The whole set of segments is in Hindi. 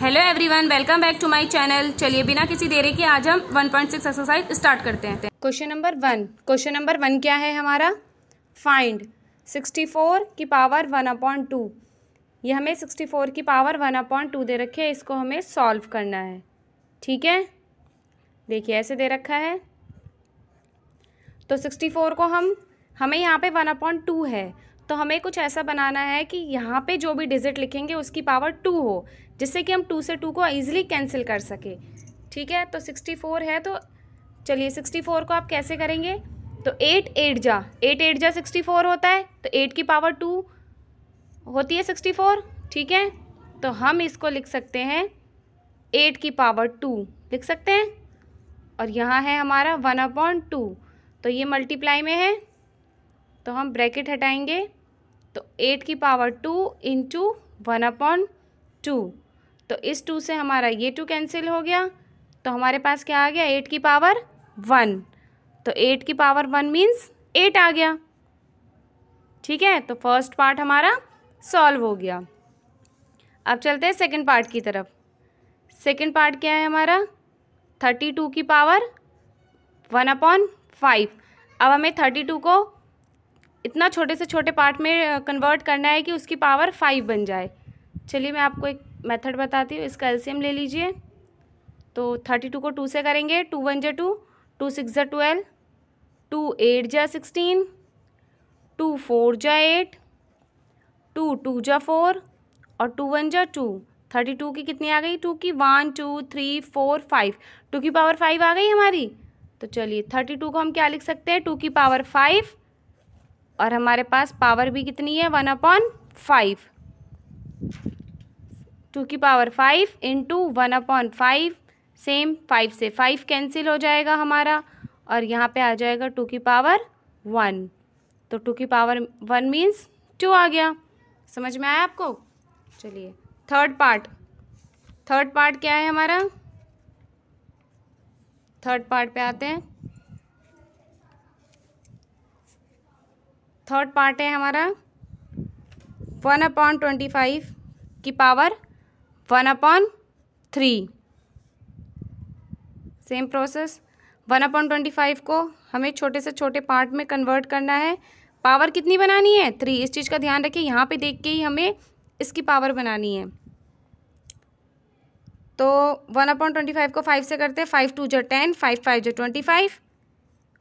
hello everyone welcome back to my channel चलिए बिना किसी देरी के आज हम 1.6 एक्सरसाइज स्टार्ट करते हैं question number one question number one क्या है हमारा फाइंड 64 की पावर वन अपॉइंट टू ये हमें 64 की पावर वन अपॉइंट टू दे रखी है इसको हमें सॉल्व करना है ठीक है देखिए ऐसे दे रखा है तो सिक्सटी को हम हमें यहाँ पे वन अपॉइंट टू है तो हमें कुछ ऐसा बनाना है कि यहाँ पे जो भी डिजिट लिखेंगे उसकी पावर टू हो जिससे कि हम टू से टू को ईजिली कैंसिल कर सके ठीक है तो सिक्सटी फोर है तो चलिए सिक्सटी फोर को आप कैसे करेंगे तो एट एट जा एट एट जा सिक्सटी फोर होता है तो एट की पावर टू होती है सिक्सटी फोर ठीक है तो हम इसको लिख सकते हैं एट की पावर टू लिख सकते हैं और यहाँ है हमारा वन अपॉन टू तो ये मल्टीप्लाई में है तो हम ब्रैकेट हटाएंगे तो एट की power two into one upon two तो इस टू से हमारा ये टू कैंसिल हो गया तो हमारे पास क्या आ गया एट की पावर वन तो एट की पावर वन मीन्स एट आ गया ठीक है तो फर्स्ट पार्ट हमारा सॉल्व हो गया अब चलते हैं सेकेंड पार्ट की तरफ सेकेंड पार्ट क्या है हमारा थर्टी टू की पावर वन अपॉन फाइव अब हमें थर्टी टू को इतना छोटे से छोटे पार्ट में कन्वर्ट करना है कि उसकी पावर फाइव बन जाए चलिए मैं आपको एक मेथड बताती हूँ इसका एल्सियम ले लीजिए तो थर्टी टू को टू से करेंगे टू वन जे टू टू सिक्स जो ट्वेल्व टू एट जा सिक्सटीन टू फोर जा एट टू टू जा फोर और टू वन जा टू थर्टी टू की कितनी आ गई टू की one two three four five two की पावर फाइव आ गई हमारी तो चलिए थर्टी टू को हम क्या लिख सकते हैं टू की पावर फाइव और हमारे पास पावर भी कितनी है वन अपॉन फाइव टू की power five into one upon five same five से फाइव कैंसिल हो जाएगा हमारा और यहाँ पे आ जाएगा टू की पावर वन तो टू की पावर वन मीन्स टू आ गया समझ में आया आपको चलिए थर्ड पार्ट थर्ड पार्ट क्या है हमारा थर्ड पार्ट पे आते हैं थर्ड पार्ट है हमारा वन अपॉन ट्वेंटी फाइव की power one upon three same process one upon twenty five को हमें छोटे से छोटे पार्ट में कन्वर्ट करना है पावर कितनी बनानी है थ्री इस चीज़ का ध्यान रखिए यहाँ पे देख के ही हमें इसकी पावर बनानी है तो वन अपॉन ट्वेंटी फाइव को फाइव से करते हैं फाइव टू जो टेन फाइव फाइव जो ट्वेंटी फाइव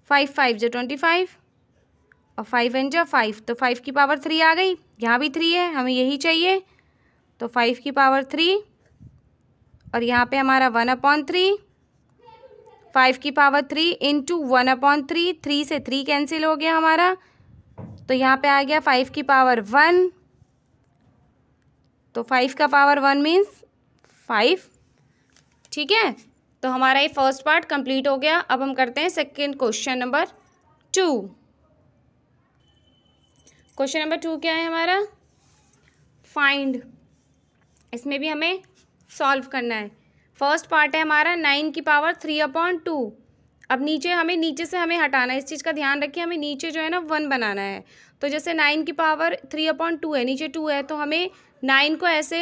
फाइव फाइव जो ट्वेंटी फाइव और फाइव एन जो फाइव तो फाइव की पावर थ्री आ गई यहाँ भी थ्री है हमें यही चाहिए तो फाइव की पावर थ्री और यहाँ पे हमारा वन अपॉन थ्री फाइव की power three into one upon three three से थ्री कैंसिल हो गया हमारा तो यहाँ पे आ गया फाइव की पावर वन तो फाइव का पावर वन मीन्स फाइव ठीक है तो हमारा ये फर्स्ट पार्ट कंप्लीट हो गया अब हम करते हैं second question number two question number two क्या है हमारा फाइंड इसमें भी हमें सॉल्व करना है फर्स्ट पार्ट है हमारा नाइन की पावर थ्री अपॉन टू अब नीचे हमें नीचे से हमें हटाना है इस चीज़ का ध्यान रखिए हमें नीचे जो है ना वन बनाना है तो जैसे नाइन की पावर थ्री अपॉन टू है नीचे टू है तो हमें नाइन को ऐसे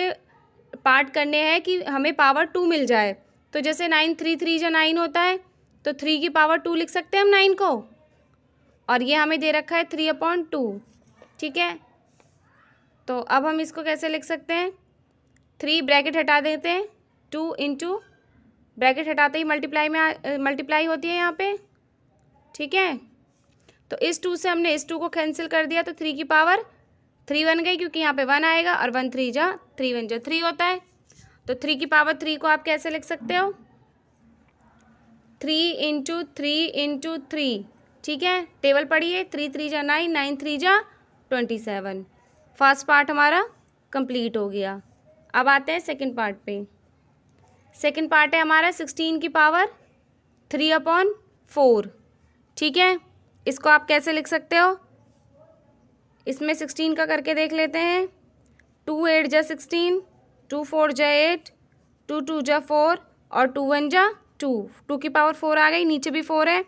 पार्ट करने हैं कि हमें पावर टू मिल जाए तो जैसे नाइन थ्री थ्री जो नाइन होता है तो थ्री की पावर टू लिख सकते हैं हम नाइन को और ये हमें दे रखा है थ्री अपॉन टू ठीक है तो अब हम इसको कैसे लिख सकते हैं थ्री ब्रैकेट हटा देते हैं टू इंटू ब्रैकेट हटाते ही मल्टीप्लाई में मल्टीप्लाई होती है यहाँ पे ठीक है तो इस टू से हमने इस टू को कैंसिल कर दिया तो थ्री की पावर थ्री बन गई क्योंकि यहाँ पे वन आएगा और वन थ्री जा थ्री वन जा थ्री होता है तो थ्री की पावर थ्री को आप कैसे लिख सकते हो three into three into three ठीक है टेबल पढ़िए थ्री थ्री जा नाइन नाइन थ्री जा ट्वेंटी सेवन फर्स्ट पार्ट हमारा कंप्लीट हो गया अब आते हैं सेकंड पार्ट पे सेकंड पार्ट है हमारा सिक्सटीन की पावर थ्री अपॉन फोर ठीक है इसको आप कैसे लिख सकते हो इसमें सिक्सटीन का करके देख लेते हैं टू एट जा सिक्सटीन टू फोर जा एट टू टू जा फोर और टू वन जा टू टू की पावर फोर आ गई नीचे भी फोर है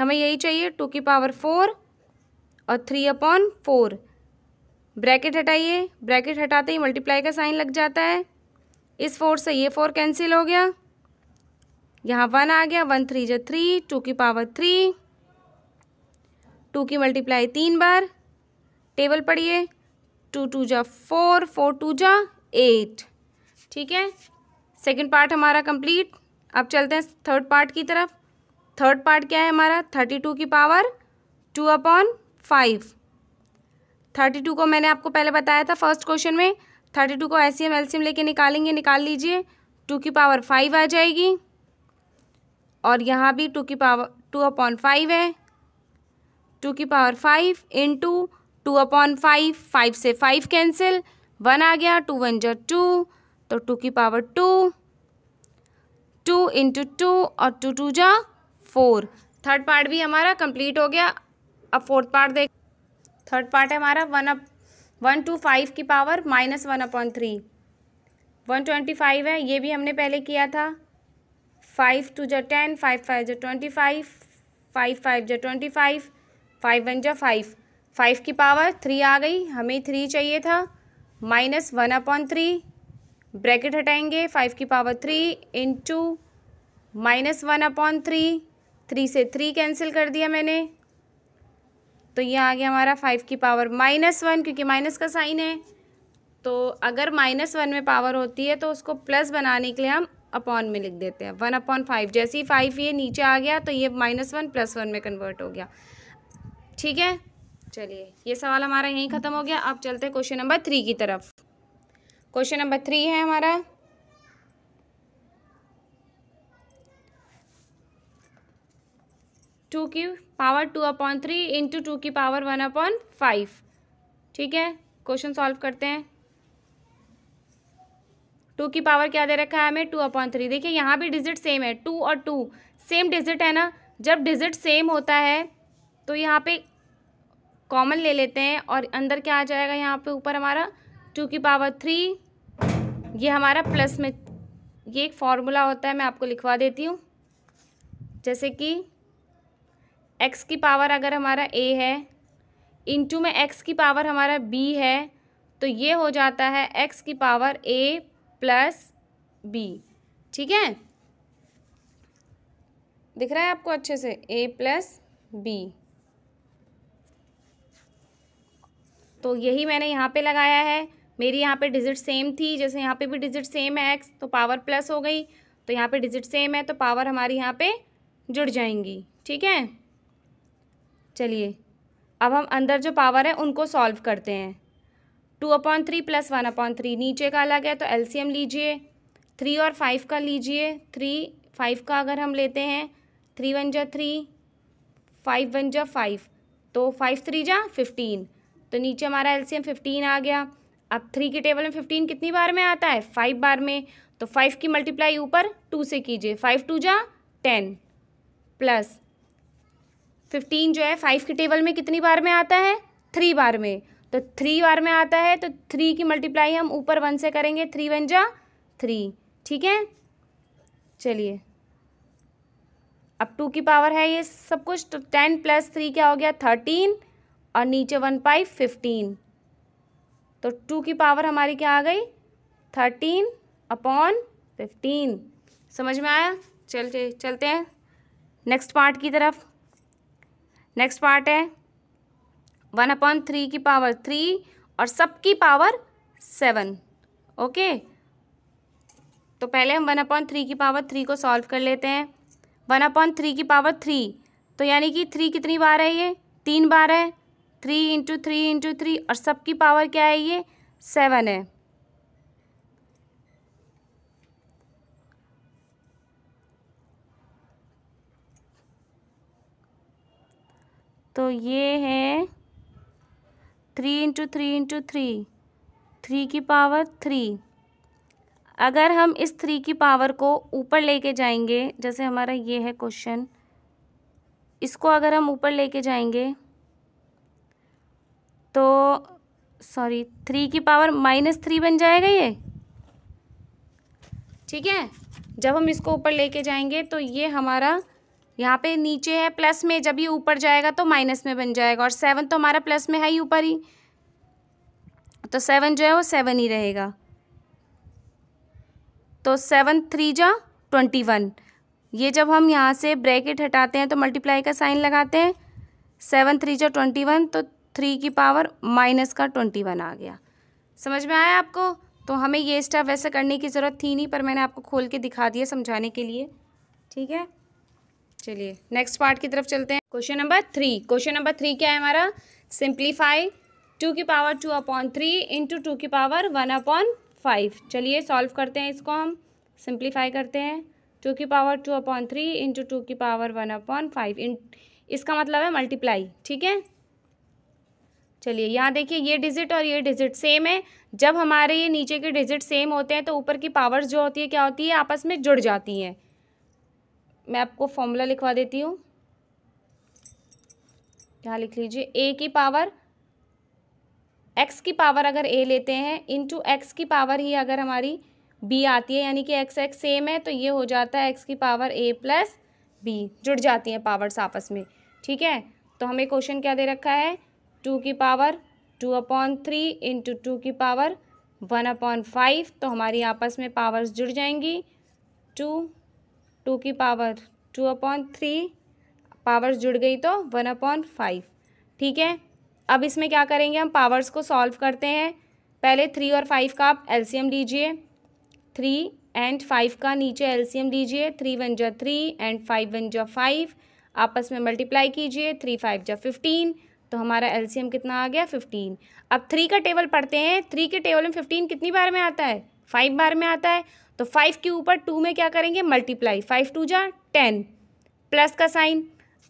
हमें यही चाहिए टू की पावर फोर और थ्री अपॉन फोर ब्रैकेट हटाइए ब्रैकेट हटाते ही मल्टीप्लाई का साइन लग जाता है इस फोर से ये फोर कैंसिल हो गया यहाँ वन आ गया वन थ्री जो थ्री टू की पावर थ्री टू की मल्टीप्लाई तीन बार टेबल पढ़िए टू टू जा फोर फोर टू जा एट ठीक है सेकंड पार्ट हमारा कंप्लीट अब चलते हैं थर्ड पार्ट की तरफ थर्ड पार्ट क्या है हमारा थर्टी टू की power two upon five thirty two को मैंने आपको पहले बताया था फर्स्ट क्वेश्चन में थर्टी टू को एसीएम एलसीएम लेके निकालेंगे निकाल लीजिए टू की पावर फाइव आ जाएगी और यहाँ भी टू की पावर टू अपॉन फाइव है टू की power five into two upon five five से फाइव कैंसिल वन आ गया टू वन जो टू तो टू की power two two into two और टू टू जा फोर थर्ड पार्ट भी हमारा कंप्लीट हो गया अब फोर्थ पार्ट देख थर्ड पार्ट है हमारा one up one two five की power minus one upon three one twenty five है ये भी हमने पहले किया था फाइव टू जो टेन फाइव फाइव जो ट्वेंटी फाइव फाइव फाइव जो ट्वेंटी फाइव फाइव वन जो फाइव फाइव की पावर थ्री आ गई हमें थ्री चाहिए था minus one upon three bracket हटाएंगे फाइव की power three into minus one upon three three से थ्री कैंसिल कर दिया मैंने तो ये आ गया हमारा फाइव की पावर माइनस वन क्योंकि माइनस का साइन है तो अगर माइनस वन में पावर होती है तो उसको प्लस बनाने के लिए हम अपॉन में लिख देते हैं वन अपॉन फाइव जैसे ही फाइव ये नीचे आ गया तो ये माइनस वन प्लस वन में कन्वर्ट हो गया ठीक है चलिए ये सवाल हमारा यहीं ख़त्म हो गया अब चलते हैं क्वेश्चन नंबर थ्री की तरफ क्वेश्चन नंबर थ्री है हमारा टू की power two upon three into two की पावर वन अपॉन फाइव ठीक है क्वेश्चन सॉल्व करते हैं टू की पावर क्या दे रखा है हमें टू अपॉन थ्री देखिए यहाँ भी डिजिट सेम है टू और टू सेम डिजिट है ना जब डिजिट सेम होता है तो यहाँ पे कॉमन ले लेते हैं और अंदर क्या आ जाएगा यहाँ पे ऊपर हमारा टू की पावर थ्री ये हमारा प्लस में ये एक फॉर्मूला होता है मैं आपको लिखवा देती हूँ जैसे कि एक्स की पावर अगर हमारा ए है इंटू में एक्स की पावर हमारा बी है तो ये हो जाता है एक्स की पावर ए प्लस बी ठीक है दिख रहा है आपको अच्छे से ए प्लस बी तो यही मैंने यहाँ पे लगाया है मेरी यहाँ पे डिजिट सेम थी जैसे यहाँ पे भी डिजिट सेम है एक्स तो पावर प्लस हो गई तो यहाँ पे डिजिट सेम है तो पावर हमारी यहाँ पे जुड़ जाएंगी ठीक है चलिए अब हम अंदर जो पावर है उनको सॉल्व करते हैं two upon three plus one upon three नीचे का अलग है तो एलसीएम लीजिए थ्री और फाइव का लीजिए थ्री फाइव का अगर हम लेते हैं थ्री वन जा थ्री फाइव वन जा फाइव तो फाइव थ्री जा फिफ्टीन तो नीचे हमारा एलसीएम फिफ्टीन आ गया अब थ्री के टेबल में फिफ्टीन कितनी बार में आता है फाइव बार में तो फाइव की मल्टीप्लाई ऊपर टू से कीजिए फाइव टू जा टेन प्लस फिफ्टीन जो है फाइव के टेबल में कितनी बार में आता है थ्री बार में तो थ्री बार में आता है तो थ्री की मल्टीप्लाई हम ऊपर वन से करेंगे थ्री वन जा थ्री ठीक है चलिए अब टू की पावर है ये सब कुछ तो टेन प्लस थ्री क्या हो गया थर्टीन और नीचे वन पाई फिफ्टीन तो टू की पावर हमारी क्या आ गई थर्टीन अपॉन फिफ्टीन समझ में आया चलते चलते हैं नेक्स्ट पार्ट की तरफ नेक्स्ट पार्ट है वन अपॉन थ्री की पावर थ्री और सब की पावर सेवन ओके तो पहले हम वन अपॉन थ्री की पावर थ्री को सॉल्व कर लेते हैं वन अपॉन थ्री की पावर थ्री तो यानी कि थ्री कितनी बार है ये तीन बार है three into three into three और सब की पावर क्या है ये सेवन है तो ये है three into three into three three की पावर थ्री अगर हम इस थ्री की पावर को ऊपर लेके जाएंगे जैसे हमारा ये है क्वेश्चन इसको अगर हम ऊपर लेके जाएंगे तो सॉरी थ्री की पावर माइनस थ्री बन जाएगा ये ठीक है जब हम इसको ऊपर लेके जाएंगे तो ये हमारा यहाँ पे नीचे है प्लस में जब ये ऊपर जाएगा तो माइनस में बन जाएगा और सेवन तो हमारा प्लस में है ही ऊपर ही तो सेवन जो है वो सेवन ही रहेगा तो सेवन थ्री जा ट्वेंटी वन ये जब हम यहाँ से ब्रैकेट हटाते हैं तो मल्टीप्लाई का साइन लगाते हैं सेवन थ्री जो ट्वेंटी वन तो थ्री की पावर माइनस का ट्वेंटी वन आ गया समझ में आया आपको तो हमें ये स्टेप वैसे करने की ज़रूरत थी नहीं पर मैंने आपको खोल के दिखा दिया समझाने के लिए ठीक है चलिए नेक्स्ट पार्ट की तरफ चलते हैं question number three question number three क्या है हमारा सिंप्लीफाई टू की power two upon three into two की पावर वन अपॉन फाइव चलिए सॉल्व करते हैं इसको हम सिंप्लीफाई करते हैं टू की power two upon three into two की पावर वन अपॉन फाइव इन इसका मतलब है मल्टीप्लाई ठीक है चलिए यहाँ देखिए ये डिजिट और ये डिजिट सेम है जब हमारे ये नीचे के डिजिट सेम होते हैं तो ऊपर की पावर्स जो होती है क्या होती है आपस में जुड़ जाती हैं मैं आपको फॉर्मूला लिखवा देती हूँ यहाँ लिख लीजिए ए की पावर एक्स की पावर अगर ए लेते हैं इंटू एक्स की पावर ही अगर हमारी बी आती है यानी कि एक्स एक्स सेम है तो ये हो जाता है एक्स की पावर ए प्लस बी जुड़ जाती हैं पावर्स आपस में ठीक है तो हमें क्वेश्चन क्या दे रखा है टू की power two upon three into two की पावर वन अपॉन फाइव तो हमारी आपस में पावर्स जुड़ जाएंगी टू टू की power two upon three powers जुड़ गई तो वन अपॉन फाइव ठीक है अब इसमें क्या करेंगे हम पावर्स को सॉल्व करते हैं पहले थ्री और फाइव का आप एलसीएम लीजिए थ्री एंड फाइव का नीचे एलसीएम लीजिए थ्री वन जा थ्री एंड फाइव वन जा फाइव आपस में मल्टीप्लाई कीजिए थ्री फाइव जो फिफ्टीन तो हमारा एलसीएम कितना आ गया फिफ्टीन अब थ्री का टेबल पढ़ते हैं थ्री के टेबल में फिफ्टीन कितनी बार में आता है फाइव बार में आता है तो फाइव के ऊपर टू में क्या करेंगे मल्टीप्लाई फाइव टू जा टेन प्लस का साइन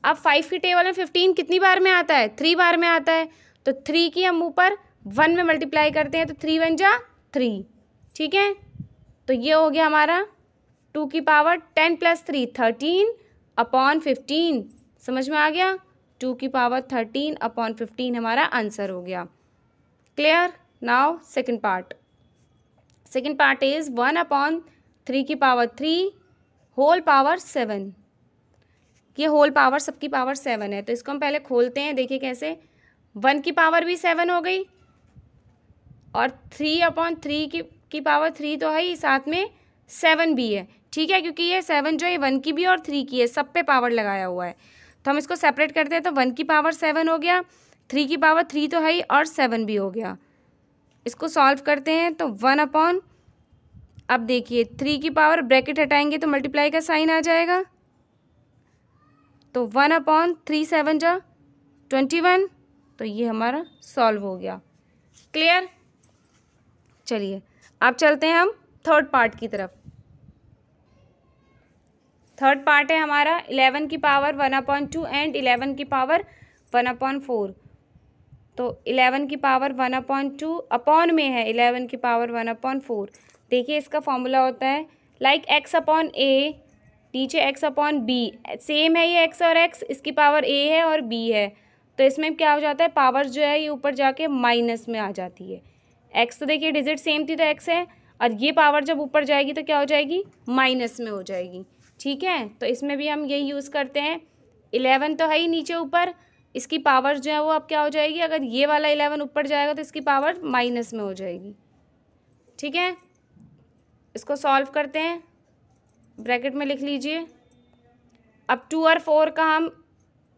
अब फाइव की टेबल में फिफ्टीन कितनी बार में आता है थ्री बार में आता है तो थ्री की हम ऊपर वन में मल्टीप्लाई करते हैं तो थ्री वन जा थ्री ठीक है तो ये हो गया हमारा टू की power ten plus three thirteen upon fifteen समझ में आ गया टू की पावर थर्टीन अपॉन फिफ्टीन हमारा आंसर हो गया clear now second part second part is one upon three की power three whole power seven ये होल पावर सबकी पावर सेवन है तो इसको हम पहले खोलते हैं देखिए कैसे वन की पावर भी सेवन हो गई और थ्री अपॉन थ्री की की पावर थ्री तो है ही साथ में सेवन भी है ठीक है क्योंकि ये सेवन जो है वन की भी और थ्री की है सब पे पावर लगाया हुआ है तो हम इसको सेपरेट करते हैं तो वन की पावर सेवन हो गया थ्री की पावर थ्री तो है ही और सेवन भी हो गया इसको सॉल्व करते हैं तो वन अपॉन अब देखिए थ्री की पावर ब्रैकेट हटाएंगे तो मल्टीप्लाई का साइन आ जाएगा तो वन अपॉन थ्री सेवन जा ट्वेंटी वन तो ये हमारा सॉल्व हो गया क्लियर चलिए अब चलते हैं हम थर्ड पार्ट की तरफ थर्ड पार्ट है हमारा इलेवन की power one upon two and eleven की पावर वन अपॉइंट फोर तो इलेवन की power one upon two upon में है इलेवन की पावर वन अपॉन फोर देखिए इसका फॉर्मूला होता है लाइक एक्स अपॉन ए नीचे एक्स अपॉन बी सेम है ये एक्स और एक्स इसकी पावर ए है और बी है तो इसमें क्या हो जाता है पावर जो है ये ऊपर जाके माइनस में आ जाती है एक्स तो देखिए डिजिट सेम थी तो एक्स है और ये पावर जब ऊपर जाएगी तो क्या हो जाएगी माइनस में हो जाएगी ठीक है तो इसमें भी हम यही यूज़ करते हैं इलेवन तो है ही नीचे ऊपर इसकी पावर जो है वो अब क्या हो जाएगी अगर ये वाला इलेवन ऊपर जाएगा तो इसकी पावर माइनस में हो जाएगी ठीक है इसको सॉल्व करते हैं ब्रैकेट में लिख लीजिए अब टू और फोर का हम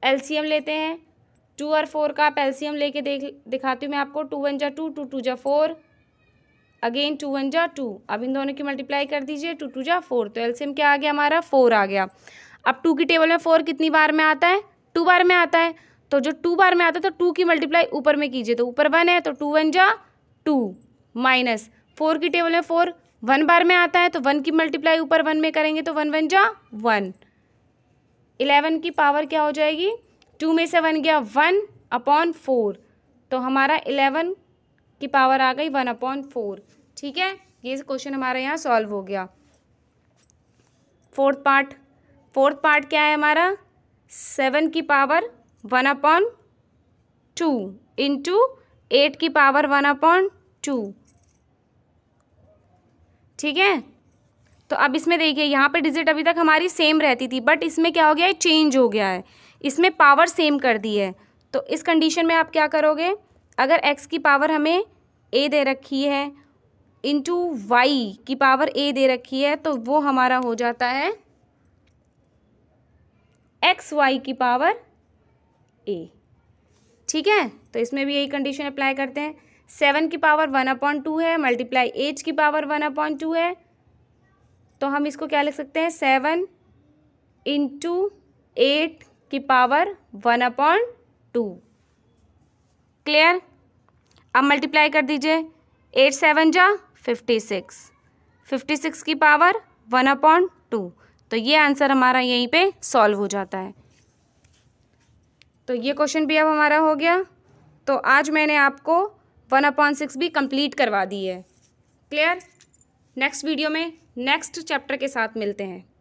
एलसीएम लेते हैं टू और फोर का आप एलसीएम लेके देख दिखाती हूँ मैं आपको टू वन जा टू टू टू जा फोर अगेन टू वन जा टू अब इन दोनों की मल्टीप्लाई कर दीजिए टू टू जा फोर तो एलसीएम क्या आ गया हमारा फोर आ गया अब टू की टेबल में फोर कितनी बार में आता है टू बार में आता है तो जो टू बार में आता है तो टू की मल्टीप्लाई ऊपर में कीजिए तो ऊपर वन है तो टू वन जा टू माइनस फोर की टेबल में फोर वन बार में आता है तो वन की मल्टीप्लाई ऊपर वन में करेंगे तो वन वन जा वन इलेवन की पावर क्या हो जाएगी टू में से वन गया वन अपॉन फोर तो हमारा इलेवन की पावर आ गई वन अपॉन फोर ठीक है ये क्वेश्चन हमारे यहाँ सॉल्व हो गया फोर्थ पार्ट फोर्थ पार्ट क्या है हमारा सेवन की power one upon two into eight की पावर वन अपॉन टू ठीक है तो अब इसमें देखिए यहाँ पे डिजिट अभी तक हमारी सेम रहती थी बट इसमें क्या हो गया है चेंज हो गया है इसमें पावर सेम कर दी है तो इस कंडीशन में आप क्या करोगे अगर एक्स की पावर हमें ए दे रखी है इंटू वाई की पावर ए दे रखी है तो वो हमारा हो जाता है एक्स वाई की पावर ए ठीक है तो इसमें भी यही कंडीशन अप्लाई करते हैं सेवन की पावर वन अपॉइंट टू है मल्टीप्लाई एच की पावर वन अपॉइंट टू है तो हम इसको क्या लिख सकते हैं सेवन इंटू एट की power one upon two clear अब मल्टीप्लाई कर दीजिए एट सेवन जा फिफ्टी सिक्स फिफ्टी सिक्स की पावर वन अपॉइंट टू तो ये आंसर हमारा यहीं पे सॉल्व हो जाता है तो ये क्वेश्चन भी अब हमारा हो गया तो आज मैंने आपको वन अपॉन सिक्स भी कंप्लीट करवा दी है क्लियर नेक्स्ट वीडियो में नेक्स्ट चैप्टर के साथ मिलते हैं